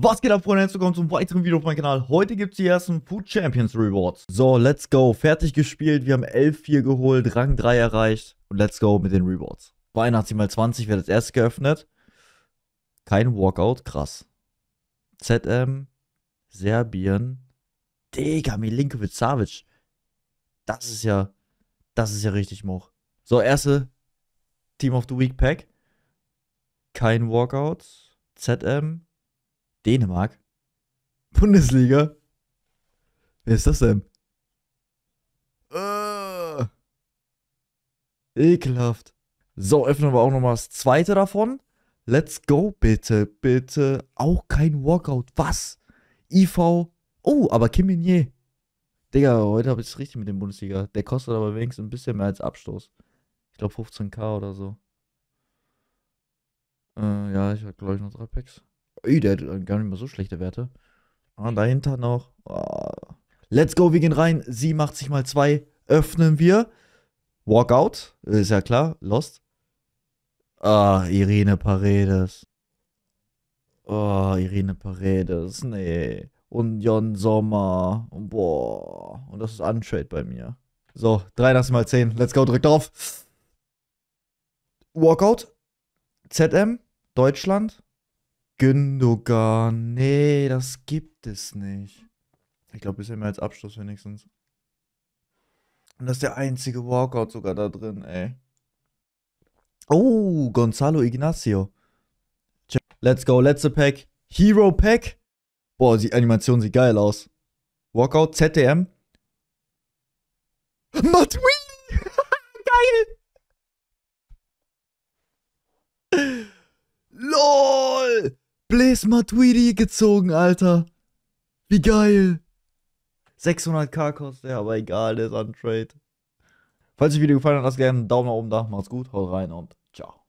Was geht ab, Freunde? Herzlich willkommen zum weiteren Video auf meinem Kanal. Heute gibt es die ersten Food Champions Rewards. So, let's go. Fertig gespielt. Wir haben 11-4 geholt, Rang 3 erreicht. Und let's go mit den Rewards. 82 mal 20 wird als erstes geöffnet. Kein Walkout, krass. ZM, Serbien. Digga, Milinkovic Savic. Das ist ja, das ist ja richtig moch. So, erste Team of the Week Pack. Kein Walkout. ZM, Dänemark? Bundesliga? Wer ist das denn? Äh, ekelhaft. So, öffnen wir auch nochmal das zweite davon. Let's go, bitte, bitte. Auch kein Walkout. Was? IV. Oh, aber Kim Minier. Digga, heute habe ich es richtig mit dem Bundesliga. Der kostet aber wenigstens ein bisschen mehr als Abstoß. Ich glaube 15k oder so. Äh, ja, ich habe, glaube ich, noch drei Packs. Ey, der hat äh, gar nicht mal so schlechte Werte. Ah, dahinter noch. Oh. Let's go, wir gehen rein. Sie macht sich mal zwei. Öffnen wir. Walkout. Äh, ist ja klar. Lost. Ah, Irene Paredes. Oh, Irene Paredes. Nee. Und Jon Sommer. boah. Und das ist Untrade bei mir. So, 83 mal 10. Let's go, drück drauf. Walkout. ZM. Deutschland. Gündogan. Nee, das gibt es nicht. Ich glaube, bisher immer als Abschluss wenigstens. Und das ist der einzige Walkout sogar da drin, ey. Oh, Gonzalo Ignacio. Let's go, letzte Pack. Hero Pack. Boah, die Animation sieht geil aus. Walkout, ZDM. Matui! geil! Blaze Matuidi gezogen, Alter. Wie geil. 600k kostet er, aber egal, der ist untrade. Falls euch das Video gefallen hat, lasst gerne einen Daumen nach oben da. Macht's gut, haut rein und ciao.